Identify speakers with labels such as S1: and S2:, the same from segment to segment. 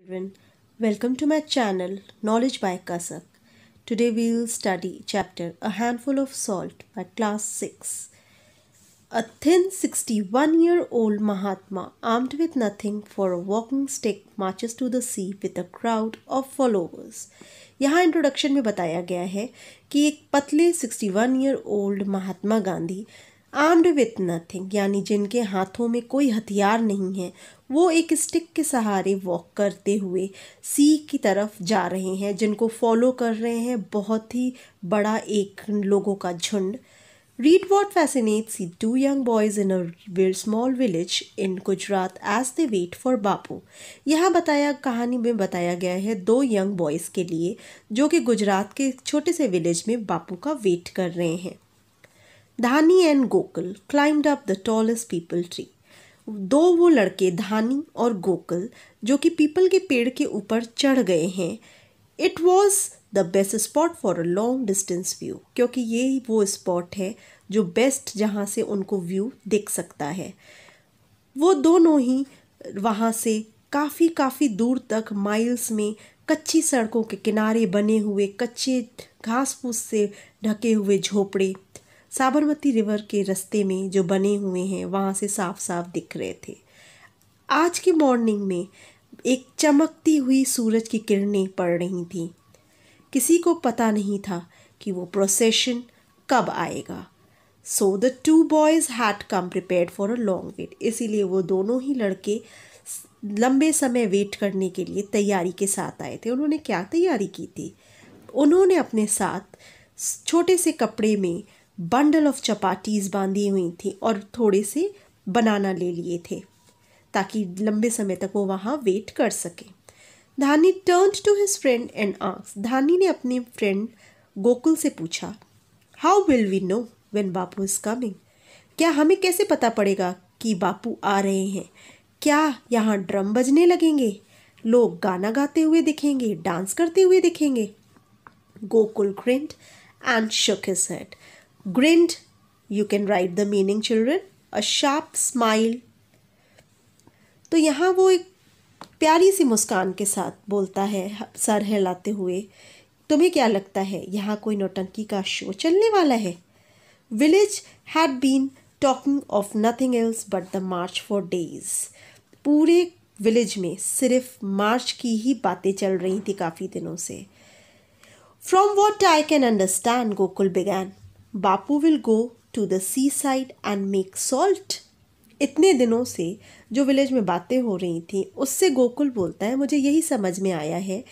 S1: children welcome to my channel knowledge by kasak today we will study chapter a handful of salt by class 6 a thin 61 year old mahatma armed with nothing for a walking stick marches to the sea with a crowd of followers यहाँ introduction में बताया गया है कि एक पतले 61 year old Mahatma Gandhi armed with nothing यानी जिनके हाथों में कोई हथियार नहीं है वो एक स्टिक के सहारे वॉक करते हुए सी की तरफ जा रहे हैं जिनको फॉलो कर रहे हैं बहुत ही बड़ा एक लोगों का झुंड read what fascinates two young boys in in a village in Gujarat as as wait for Bapu यहाँ बताया कहानी में बताया गया है दो यंग बॉयज़ के लिए जो कि गुजरात के छोटे से विलेज में बापू का वेट कर रहे हैं Dhani and Gokul climb up the tallest peepal tree दो वो लड़के धानी और गोकुल जो कि पीपल के पेड़ के ऊपर चढ़ गए हैं it was the best spot for a long distance view क्योंकि ये वो स्पॉट है जो बेस्ट जहाँ से उनको व्यू दिख सकता है वो दोनों ही वहाँ से काफ़ी काफ़ी दूर तक माइल्स में कच्ची सड़कों के किनारे बने हुए कच्चे घास फूस से ढके हुए झोपड़े साबरमती रिवर के रस्ते में जो बने हुए हैं वहाँ से साफ साफ दिख रहे थे आज की मॉर्निंग में एक चमकती हुई सूरज की किरणें पड़ रही थी किसी को पता नहीं था कि वो प्रोसेशन कब आएगा so the two boys had come prepared for a long wait इसीलिए वो दोनों ही लड़के लंबे समय वेट करने के लिए तैयारी के साथ आए थे उन्होंने क्या तैयारी की थी उन्होंने अपने साथ छोटे से कपड़े में बंडल ऑफ चपाटीज बांधी हुई थी और थोड़े से बनाना ले लिए थे ताकि लंबे समय तक वो वहाँ वेट कर सके Dhani turn to his friend and आंस धानी ने अपने फ्रेंड गोकुल से पूछा how will we know when Bapu is coming क्या हमें कैसे पता पड़ेगा कि बापू आ रहे हैं क्या यहाँ ड्रम बजने लगेंगे लोग गाना गाते हुए दिखेंगे डांस करते हुए दिखेंगे Gokul grinned and shook his head grinned you can write the meaning children a sharp smile तो यहाँ वो एक प्यारी सी मुस्कान के साथ बोलता है सर हिलाते हुए तुम्हें क्या लगता है यहाँ कोई नौटंकी का शो चलने वाला है village had been talking of nothing else but the march for days पूरे विलेज में सिर्फ मार्च की ही बातें चल रही थी काफ़ी दिनों से from what I can understand Gokul began Bapu will go to the sea side and make salt इतने दिनों से जो विलेज में बातें हो रही थी उससे गोकुल बोलता है मुझे यही समझ में आया है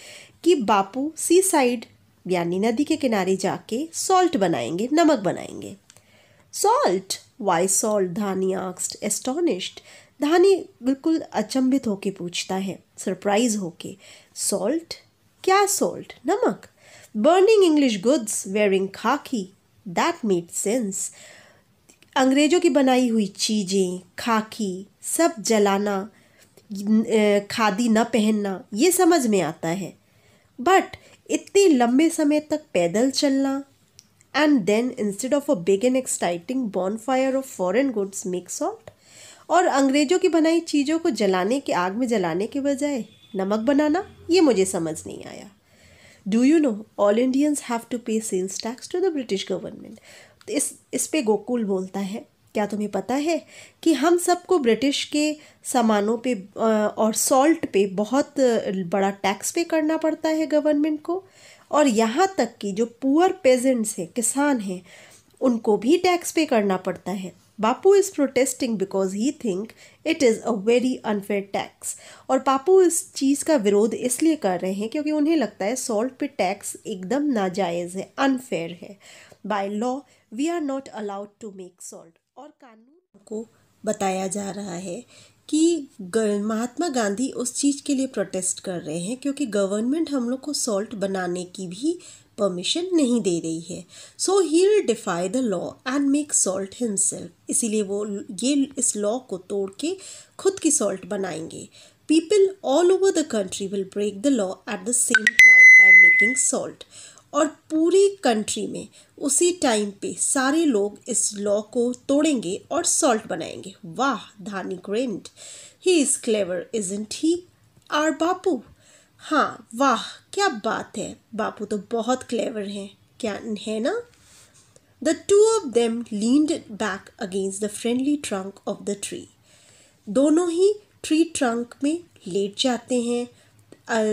S1: कि बापू सी साइड यानी नदी के किनारे जाके सॉल्ट बनाएंगे नमक बनाएंगे सॉल्ट वाई सॉल्ट धानी आक्स्ट एस्टोनिश्ड धानी बिल्कुल अचंभित होके पूछता है सरप्राइज होके सॉल्ट क्या सॉल्ट नमक burning English goods wearing khaki that made sense अंग्रेज़ों की बनाई हुई चीज़ें खाकी सब जलाना खादी न पहनना ये समझ में आता है बट इतने लंबे समय तक पैदल चलना and then instead of a big and exciting bonfire of foreign goods mix salt और अंग्रेज़ों की बनाई चीज़ों को जलाने के आग में जलाने के बजाय नमक बनाना ये मुझे समझ नहीं आया do you know all Indians have to pay sales tax to the British government इस इस पे गोकुल बोलता है क्या तुम्हें पता है कि हम सबको ब्रिटिश के सामानों पे और सॉल्ट पे बहुत बड़ा टैक्स पे करना पड़ता है गवर्नमेंट को और यहाँ तक कि जो पुअर पेजेंट्स हैं किसान हैं उनको भी टैक्स पे करना पड़ता है Bapu is protesting because he think it is a very unfair tax और पापू इस चीज़ का विरोध इसलिए कर रहे हैं क्योंकि उन्हें लगता है सॉल्ट पे टैक्स एकदम नाजायज़ है अनफेयर है by law we are not allowed to make salt और कानून को बताया जा रहा है कि महात्मा गांधी उस चीज़ के लिए प्रोटेस्ट कर रहे हैं क्योंकि गवर्नमेंट हम लोग को सॉल्ट बनाने की भी परमिशन नहीं दे रही है so he defy the law and make salt himself इसीलिए वो ये इस लॉ को तोड़ के खुद की सॉल्ट बनाएंगे people all over the country will break the law at the same time by making salt और पूरी कंट्री में उसी टाइम पे सारे लोग इस लॉ को तोड़ेंगे और सॉल्ट बनाएंगे वाह Dhani grinned he is clever isn't he our Bapu हाँ वाह क्या बात है बापू तो बहुत क्लेवर हैं क्या है ना the two of them leaned back against the friendly trunk of the tree दोनों ही ट्री ट्रंक में लेट जाते हैं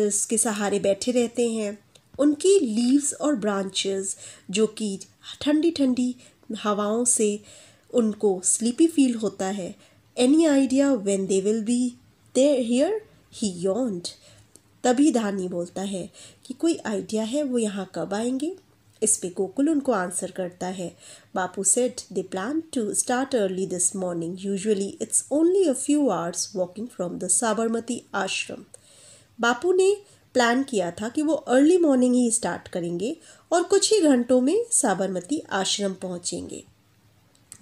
S1: उसके सहारे बैठे रहते हैं उनकी लीव्स और ब्रांचेस जो कि ठंडी ठंडी हवाओं से उनको स्लीपी फील होता है any idea when they will be there here he yawned तभी धानी बोलता है कि कोई आइडिया है वो यहाँ कब आएंगे इस पे गोकुल उनको आंसर करता है Bapu said they plan to start early this morning usually it's only a few hours walking from the Sabarmati Ashram Bapu ने प्लान किया था कि वो अर्ली मॉर्निंग ही स्टार्ट करेंगे और कुछ ही घंटों में साबरमती आश्रम पहुँचेंगे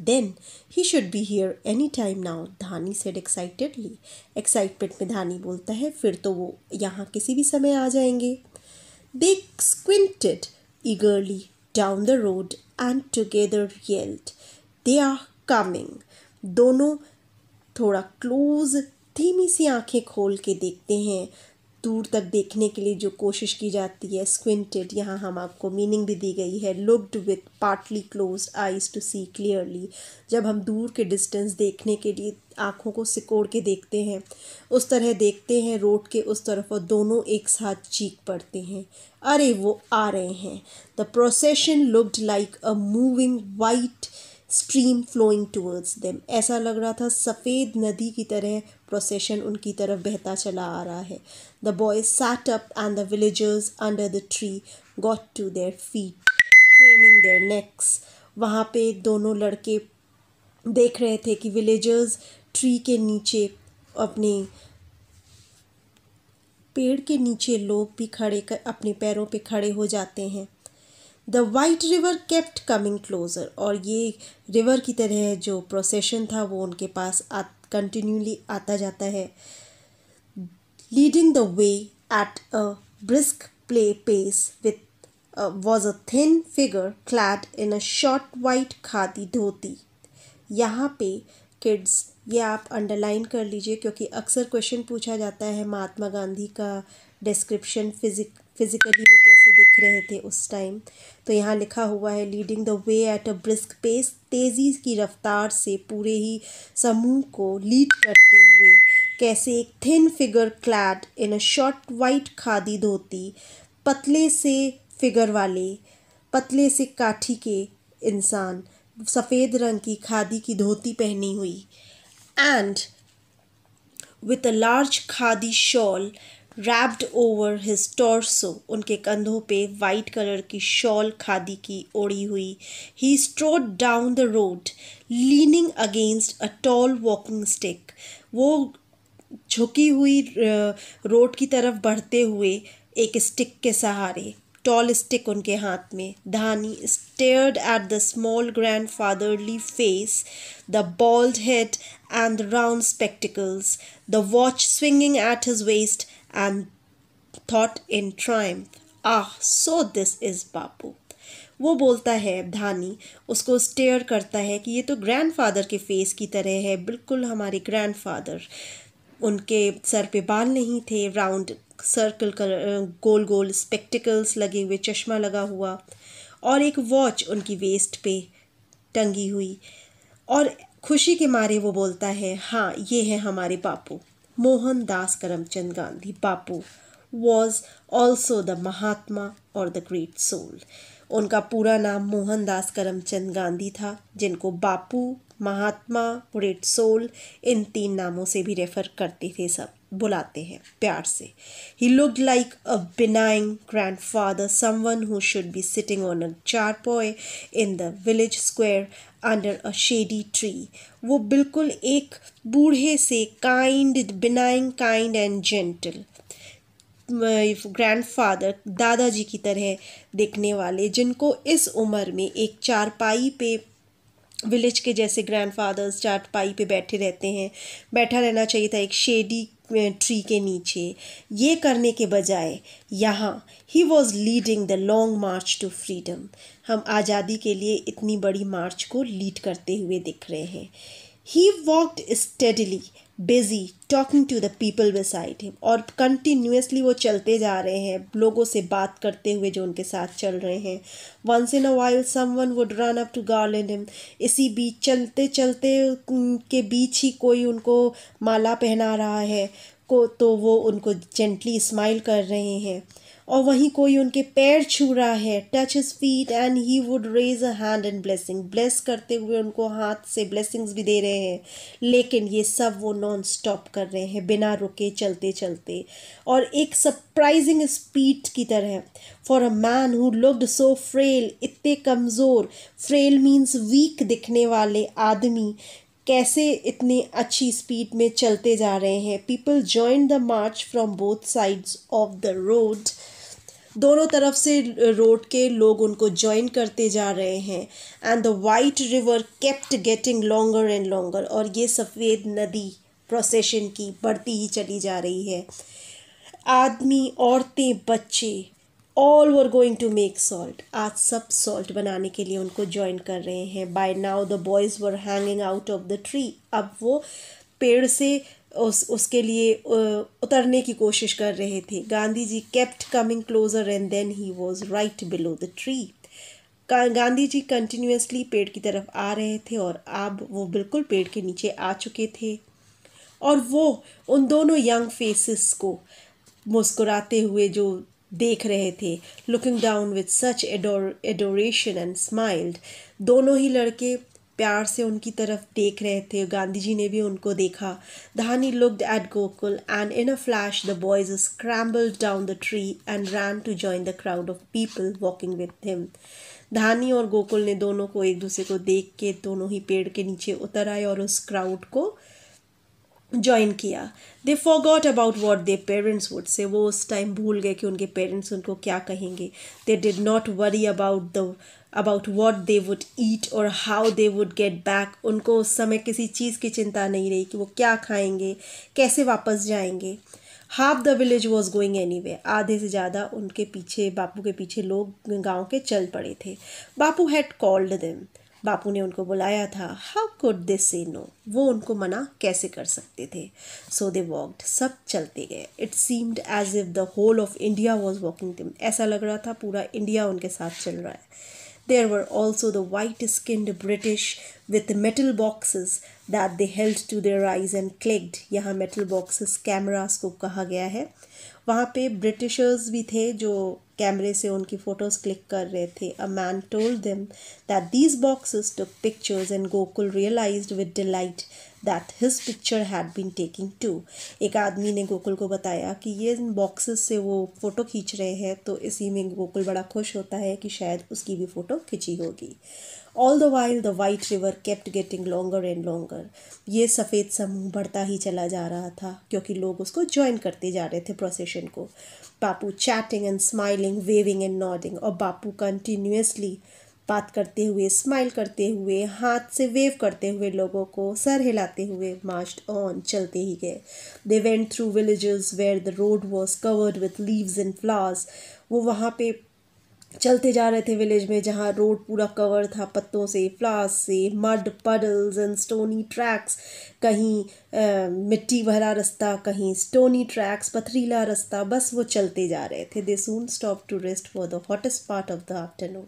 S1: then he should be here any time now Dhani said excitedly excitement में धानी बोलता है फिर तो वो यहाँ किसी भी समय आ जाएंगे they squinted eagerly down the road and together yelled they are coming दोनों थोड़ा क्लोज धीमी सी आंखें खोल के देखते हैं दूर तक देखने के लिए जो कोशिश की जाती है स्क्विंटेड यहाँ हम आपको मीनिंग भी दी गई है looked with partly closed eyes to see clearly जब हम दूर के डिस्टेंस देखने के लिए आँखों को सिकोड़ के देखते हैं उस तरह देखते हैं रोड के उस तरफ और दोनों एक साथ चीख पड़ते हैं अरे वो आ रहे हैं the procession looked like a moving white stream flowing towards them ऐसा लग रहा था सफ़ेद नदी की तरह प्रोसेशन उनकी तरफ बहता चला आ रहा है the boys sat up and the villagers under the tree got to their feet straining their necks वहाँ पे दोनों लड़के देख रहे थे कि विलेजर्स ट्री के नीचे अपने पेड़ के नीचे लोग भी खड़े कर अपने पैरों पे खड़े हो जाते हैं the white river kept coming closer और ये रिवर की तरह जो प्रोसेशन था वो उनके पास कंटिन्यूली आता जाता है leading the way at a brisk play pace with was a thin figure clad in a short white khadi dhoti यहाँ पे किड्स ये आप अंडरलाइन कर लीजिए क्योंकि अक्सर क्वेश्चन पूछा जाता है महात्मा गांधी का डिस्क्रिप्शन फिजिक फिजिकली वो से दिख रहे थे उस टाइम तो यहाँ लिखा हुआ है leading the way at a brisk pace तेज़ी की रफ्तार से पूरे ही समूह को लीड करते हुए कैसे एक thin figure clad in a short white khadi dhoti पतले से फिगर वाले पतले से काठी के इंसान सफ़ेद रंग की खादी की धोती पहनी हुई and with a large khadi shawl wrapped over his torso उनके कंधों पे वाइट कलर की शॉल खादी की ओढ़ी हुई ही strode down the road leaning against a tall walking stick वो झुकी हुई रोड की तरफ बढ़ते हुए एक स्टिक के सहारे टॉल स्टिक उनके हाथ में Dhani stared at the small grandfatherly face the bald head and the round spectacles the watch swinging at his waist and thought in triumph, ah, so this is Bapu वो बोलता है धानी उसको stair करता है कि ये तो ग्रैंडफादर के फेस की तरह है बिल्कुल हमारे ग्रैंडफादर उनके सर पे बाल नहीं थे राउंड सर्कल कलर गोल गोल स्पेक्टिकल्स लगे हुए चश्मा लगा हुआ और एक वॉच उनकी वेस्ट पे टंगी हुई और खुशी के मारे वो बोलता है हाँ ये है हमारे बापू Mohan Das Karamchand Gandhi Bapu was also the Mahatma or the great soul. उनका पूरा नाम मोहनदास करमचंद गांधी था जिनको बापू महात्मा ग्रेट सोल इन तीन नामों से भी रेफर करते थे सब बुलाते हैं प्यार से ही look like a benign grandfather someone who should be sitting on a pyol in the village square under a shady tree वो बिल्कुल एक बूढ़े से kind benign kind and gentle grandfather दादाजी की तरह देखने वाले जिनको इस उम्र में एक चारपाई पे विलेज के जैसे ग्रैंडफादर्स चारपाई पे बैठे रहते हैं बैठा रहना चाहिए था एक शेडी ट्री के नीचे ये करने के बजाय यहाँ ही was leading the long march to freedom हम आज़ादी के लिए इतनी बड़ी मार्च को लीड करते हुए दिख रहे हैं he walked steadily busy talking to the people beside him और कंटिन्यूसली वो चलते जा रहे हैं लोगों से बात करते हुए जो उनके साथ चल रहे हैं once in a while one would run up to garland him इसी बीच चलते चलते उनके बीच ही कोई उनको माला पहना रहा है को तो वो उनको जेंटली स्माइल कर रहे हैं और वहीं कोई उनके पैर छू रहा है touch his feet and he would raise a hand and blessing bless करते हुए उनको हाथ से ब्लेसिंग्स भी दे रहे हैं लेकिन ये सब वो नॉन स्टॉप कर रहे हैं बिना रुके चलते चलते और एक सरप्राइजिंग स्पीड की तरह for a man who looked so frail इतने कमज़ोर फ्रेल मीन्स वीक दिखने वाले आदमी कैसे इतनी अच्छी स्पीड में चलते जा रहे हैं people join the march from both sides of the road दोनों तरफ से रोड के लोग उनको ज्वाइन करते जा रहे हैं and the white river kept getting longer and longer और ये सफ़ेद नदी प्रोसेशन की बढ़ती ही चली जा रही है आदमी औरतें बच्चे all were going to make salt आज सब सॉल्ट बनाने के लिए उनको ज्वाइन कर रहे हैं by now the boys were hanging out of the tree अब वो पेड़ से उस उसके लिए उतरने की कोशिश कर रहे थे Gandhi ji kept coming closer and then he was right below the tree Gandhi ji continuously पेड़ की तरफ आ रहे थे और अब वो बिल्कुल पेड़ के नीचे आ चुके थे और वो उन दोनों यंग फेसेस को मुस्कुराते हुए जो देख रहे थे looking down with such adoration and smiled दोनों ही लड़के प्यार से उनकी तरफ देख रहे थे गांधी जी ने भी उनको देखा Dhani looked at Gokul and in a flash the boys scramble down the tree and ran to join the crowd of people walking with him Dhani और गोकुल ने दोनों को एक दूसरे को देख के दोनों ही पेड़ के नीचे उतर आए और उस क्राउड को ज्वाइन किया they forgot about what their parents would say वो उस टाइम भूल गए कि उनके पेरेंट्स उनको क्या कहेंगे they did not worry about the about what they would eat और how they would get back उनको उस समय किसी चीज़ की चिंता नहीं रही कि वो क्या खाएंगे कैसे वापस जाएंगे half the village was going anyway आधे से ज़्यादा उनके पीछे बापू के पीछे लोग गाँव के चल पड़े थे Bapu had called them Bapu ने उनको बुलाया था हाउ कुड दे से नो वो उनको मना कैसे कर सकते थे सो दे वॉकड सब चलते गए it seemed as if the whole of India was walking them ऐसा लग रहा था पूरा इंडिया उनके साथ चल रहा है there were also the white skinned British with metal boxes that they held to their eyes and clicked यहाँ मेटल बॉक्सेस कैमराज को कहा गया है वहाँ पे ब्रिटिशर्स भी थे जो कैमरे से उनकी फ़ोटोज़ क्लिक कर रहे थे a man told them that these boxes took pictures and Gokul realised with delight that his picture had been taking too एक आदमी ने गोकुल को बताया कि ये बॉक्सेस से वो फ़ोटो खींच रहे हैं तो इसी में गोकुल बड़ा खुश होता है कि शायद उसकी भी फ़ोटो खींची होगी all the while the white river kept getting longer and longer ये सफ़ेद समूह बढ़ता ही चला जा रहा था क्योंकि लोग उसको ज्वाइन करते जा रहे थे प्रोसेशन को Bapu chatting and smiling waving and nodding और बापू कंटिन्यूसली बात करते हुए स्माइल करते हुए हाथ से वेव करते हुए लोगों को सर हिलाते हुए मार्च ऑन चलते ही गए they went through villages where the road was covered with leaves and flowers वो वहाँ पे चलते जा रहे थे विलेज में जहाँ रोड पूरा कवर था पत्तों से फ्लास से mud puddles and stony tracks कहीं आ, मिट्टी भरा रास्ता कहीं स्टोनी ट्रैक्स पथरीला रास्ता बस वो चलते जा रहे थे they soon stop to rest for the hottest part of the afternoon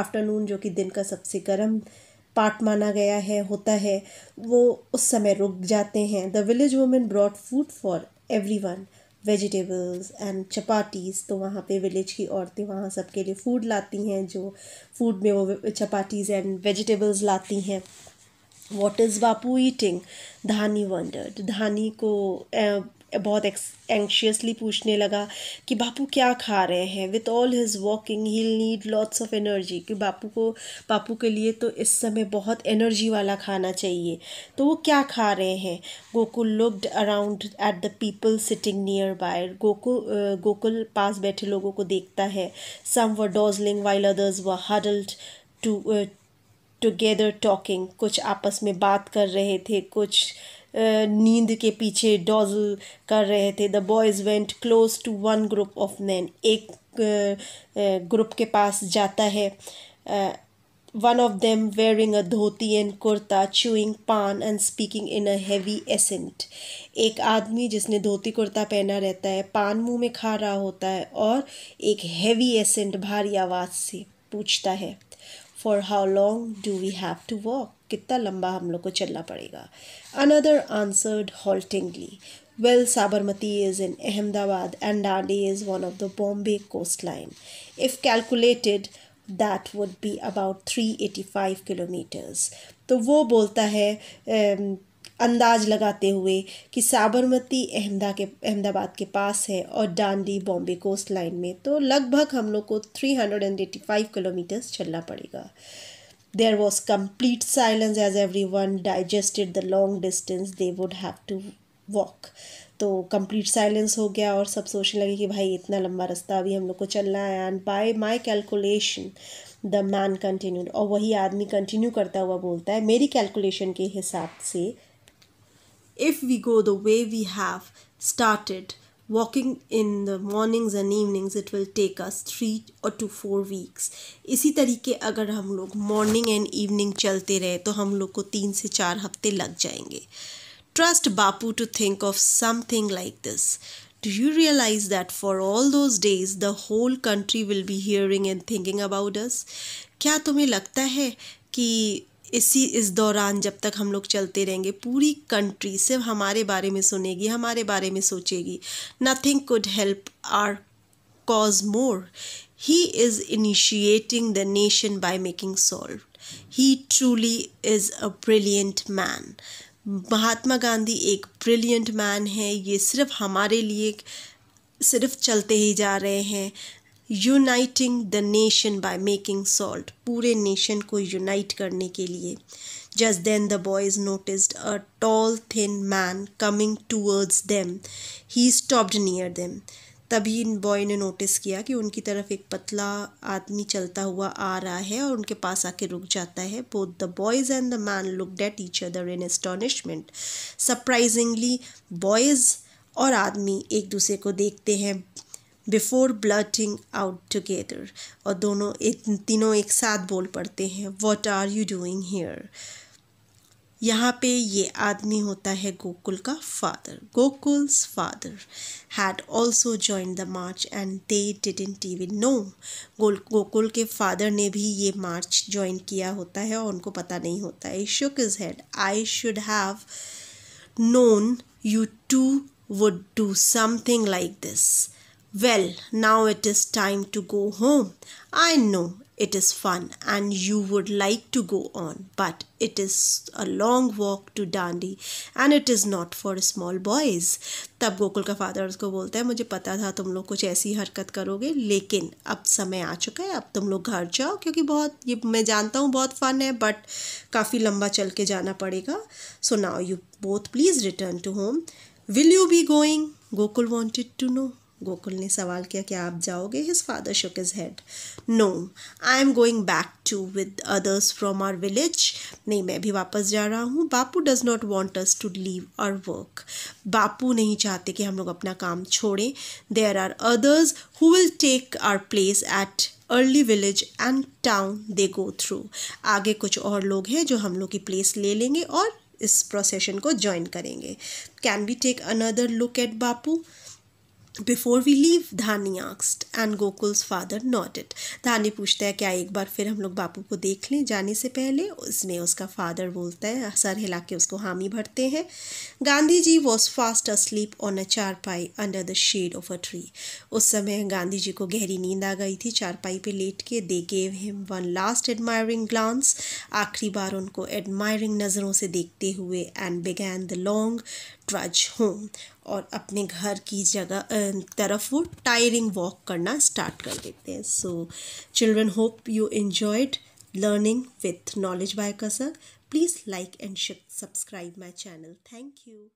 S1: afternoon जो कि दिन का सबसे गर्म पार्ट माना गया है होता है वो उस समय रुक जाते हैं the village women brought food for everyone vegetables and chapatis तो वहाँ पे विलेज की औरतें वहाँ सबके लिए फ़ूड लाती हैं जो फूड में वो चपाटीज एंड वेजिटेबल्स लाती हैं what is Bapu eating Dhani wondered Dhani को बहुत एंक्शियसली पूछने लगा कि बापू क्या खा रहे हैं with all his walking he need lots of energy कि बापू को बापू के लिए तो इस समय बहुत एनर्जी वाला खाना चाहिए तो वो क्या खा रहे हैं Gokul looked around at the people sitting nearby Gokul Gokul पास बैठे लोगों को देखता है some were dozing while others were huddled to together talking कुछ आपस में बात कर रहे थे कुछ नींद के पीछे डॉज कर रहे थे the boys went close to one group of man एक ग्रुप के पास जाता है one of them wearing a dhoti and kurta chewing paan and speaking in a heavy accent एक आदमी जिसने धोती कुर्ता पहना रहता है पान मुंह में खा रहा होता है और एक हैवी एसेंट भारी आवाज़ से पूछता है for how long do we have to walk कितना लंबा हम लोग को चलना पड़ेगा another answered haltingly well Sabarmati is in Ahmedabad and Dandi is one of the Bombay coast line if calculated that would be about three eighty five kilometres तो वो बोलता है अंदाज लगाते हुए कि साबरमती अहमदा के अहमदाबाद के पास है और डांडी बॉम्बे कोस्ट लाइन में तो लगभग हम लोग को three hundred and eighty five kilometres चलना पड़ेगा There was complete silence as everyone digested the long distance they would have to walk. तो कंप्लीट साइलेंस हो गया और सब सोचने लगे कि भाई इतना लंबा रास्ता अभी हम लोग को चलना है and by my calculation the man continue और वही आदमी कंटिन्यू करता हुआ बोलता है मेरी कैलकुलेशन के हिसाब से if we go the way we have started walking in the mornings and evenings it will take us three और टू फोर वीक्स इसी तरीके अगर हम लोग मॉर्निंग एंड इवनिंग चलते रहे तो हम लोग को तीन से चार हफ्ते लग जाएंगे trust Bapu to think of something like this Do you realize that for all those days the whole country will be hearing and thinking about us? क्या तुम्हें लगता है कि इसी इस दौरान जब तक हम लोग चलते रहेंगे पूरी कंट्री सिर्फ हमारे बारे में सुनेगी हमारे बारे में सोचेगी nothing could help our cause more he is initiating the nation by making salt he truly is a brilliant man Mahatma Gandhi एक ब्रिलियंट मैन है ये सिर्फ हमारे लिए सिर्फ चलते ही जा रहे हैं uniting the nation by making salt पूरे नेशन को यूनाइट करने के लिए just then the boys noticed a tall thin man coming towards them he stopped near them तभी इन बॉय ने नोटिस किया कि उनकी तरफ एक पतला आदमी चलता हुआ आ रहा है और उनके पास आके रुक जाता है both the boys and the man look at each other in astonishment surprisingly boys और आदमी एक दूसरे को देखते हैं बिफोर ब्लटिंग आउट टुगेदर और दोनों एक तीनों एक साथ बोल पड़ते हैं what are you doing here यहाँ पे ये आदमी होता है गोकुल का father Gokul's father had also join the march and they didn't even know Gokul के फादर ने भी ये मार्च ज्वाइन किया होता है और उनको पता नहीं होता है shook his head I should have known you two would do something like this Well, now it is time to go home. I know it is fun and you would like to go on, but it is a long walk to Dandi and it is not for small boys. तब गोकुल का father उसको बोलता है मुझे पता था तुम लोग कुछ ऐसी हरकत करोगे लेकिन अब समय आ चुका है अब तुम लोग घर जाओ क्योंकि बहुत ये मैं जानता हूँ बहुत फ़न है बट काफ़ी लंबा चल के जाना पड़ेगा so now you both please return to home will you be going Gokul wanted to know Gokul ने सवाल किया क्या आप जाओगे his father shook his head no I am going back too with others from our village नहीं मैं भी वापस जा रहा हूँ Bapu does not want us to leave our work Bapu नहीं चाहते कि हम लोग अपना काम छोड़ें there are others who will take our place at early village and town they go through आगे कुछ और लोग हैं जो हम लोग की प्लेस ले लेंगे और इस प्रोसेशन को ज्वाइन करेंगे can be take another look at Bapu before we leave Dhani आक्स्ट and Gokul's father nodded Dhani पूछता है क्या एक बार फिर हम लोग बापू को देख लें जाने से पहले उसमें उसका फादर बोलता है सर हिला के उसको हामी भरते हैं Gandhi ji was fast asleep on a charpai under the shade of a tree उस समय गांधी जी को गहरी नींद आ गई थी चारपाई पर लेट के they gave him one last admiring glance आखिरी बार उनको एडमायरिंग नज़रों से देखते हुए and began the long trudge home और अपने घर की जगह तरफ वो टायरिंग वॉक करना स्टार्ट कर देते हैं so children hope you enjoyed learning with knowledge by कसक please like and subscribe my channel thank you